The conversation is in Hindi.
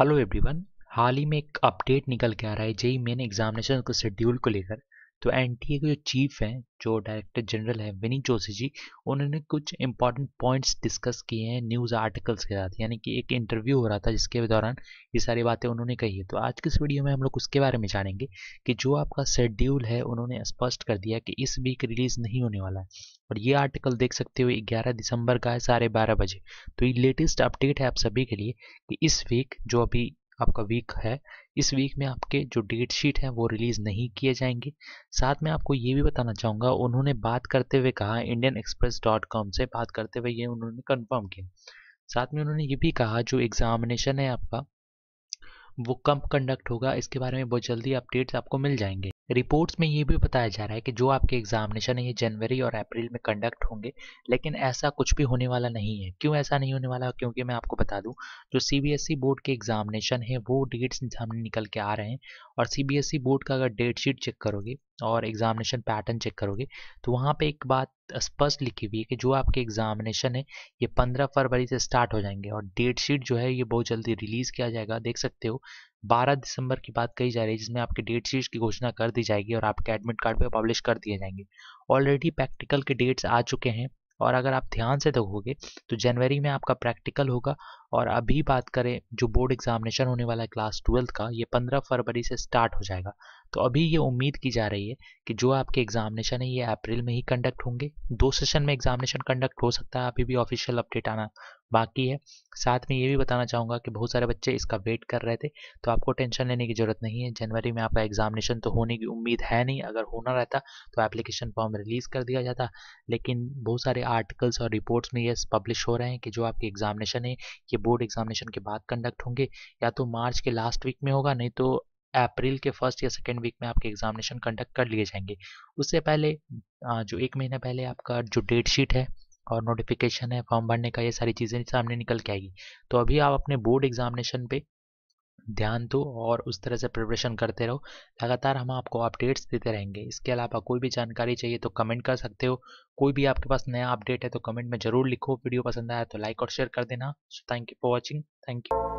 हेलो एवरीवन हाल ही में एक अपडेट निकल के आ रहा है जेई मेन एग्जामिनेशन के शेड्यूल को लेकर तो एन के जो चीफ हैं जो डायरेक्टर जनरल हैं विनी जोशी जी उन्होंने कुछ इंपॉर्टेंट पॉइंट्स डिस्कस किए हैं न्यूज़ आर्टिकल्स के साथ यानी कि एक इंटरव्यू हो रहा था जिसके दौरान ये सारी बातें उन्होंने कही है तो आज के इस वीडियो में हम लोग उसके बारे में जानेंगे कि जो आपका शेड्यूल है उन्होंने स्पष्ट कर दिया कि इस वीक रिलीज़ नहीं होने वाला है और ये आर्टिकल देख सकते हो ग्यारह दिसंबर का है साढ़े बारह बजे तो ये लेटेस्ट अपडेट है आप सभी के लिए कि इस वीक जो अभी आपका वीक है इस वीक में आपके जो डेट शीट हैं वो रिलीज़ नहीं किए जाएंगे साथ में आपको ये भी बताना चाहूँगा उन्होंने बात करते हुए कहा इंडियन एक्सप्रेस डॉट कॉम से बात करते हुए ये उन्होंने कन्फर्म किया साथ में उन्होंने ये भी कहा जो एग्ज़ामिनेशन है आपका वो कब कंडक्ट होगा इसके बारे में बहुत जल्दी अपडेट्स आपको मिल जाएंगे रिपोर्ट्स में ये भी बताया जा रहा है कि जो आपके एग्जामिनेशन है ये जनवरी और अप्रैल में कंडक्ट होंगे लेकिन ऐसा कुछ भी होने वाला नहीं है क्यों ऐसा नहीं होने वाला क्योंकि मैं आपको बता दूं जो सीबीएसई बोर्ड e के एग्जामिनेशन है वो डेट्स सामने निकल के आ रहे हैं और सीबीएसई बोर्ड e का अगर डेट शीट चेक करोगे और एग्जामिनेशन पैटर्न चेक करोगे तो वहाँ पे एक बात स्पष्ट लिखी हुई है कि जो आपके एग्जामिनेशन है ये पंद्रह फरवरी से स्टार्ट हो जाएंगे और डेट शीट जो है ये बहुत जल्दी रिलीज किया जाएगा देख सकते हो बारह दिसंबर की बात कही जा रही है जिसमें आपके डेट शीट की घोषणा कर दी जाएगी और आपके एडमिट कार्ड पर पब्लिश कर दिए जाएंगे ऑलरेडी प्रैक्टिकल के डेट्स आ चुके हैं और अगर आप ध्यान से देखोगे तो जनवरी में आपका प्रैक्टिकल होगा और अभी बात करें जो बोर्ड एग्जामिनेशन होने वाला है क्लास ट्वेल्थ का ये पंद्रह फरवरी से स्टार्ट हो जाएगा तो अभी ये उम्मीद की जा रही है कि जो आपके एग्जामिनेशन है ये अप्रैल में ही कंडक्ट होंगे दो सेशन में एग्जामिनेशन कंडक्ट हो सकता है अभी भी ऑफिशियल अपडेट आना बाकी है साथ में ये भी बताना चाहूँगा कि बहुत सारे बच्चे इसका वेट कर रहे थे तो आपको टेंशन लेने की ज़रूरत नहीं है जनवरी में आपका एग्जामिनेशन तो होने की उम्मीद है नहीं अगर होना रहता तो एप्लीकेशन फॉर्म रिलीज़ कर दिया जाता लेकिन बहुत सारे आर्टिकल्स और रिपोर्ट्स में ये पब्लिश हो रहे हैं कि जो आपके एग्जामिनेशन है ये बोर्ड एग्जामिनेशन के बाद कंडक्ट होंगे या तो मार्च के लास्ट वीक में होगा नहीं तो अप्रैल के फर्स्ट या सेकेंड वीक में आपके एग्जामिनेशन कंडक्ट कर लिए जाएंगे उससे पहले जो एक महीना पहले आपका जो डेट शीट है और नोटिफिकेशन है फॉर्म भरने का ये सारी चीज़ें सामने निकल के आएगी तो अभी आप अपने बोर्ड एग्जामिनेशन पे ध्यान दो और उस तरह से प्रिपरेशन करते रहो लगातार हम आपको अपडेट्स देते रहेंगे इसके अलावा कोई भी जानकारी चाहिए तो कमेंट कर सकते हो कोई भी आपके पास नया अपडेट है तो कमेंट में जरूर लिखो वीडियो पसंद आया तो लाइक और शेयर कर देना so thank you for watching thank you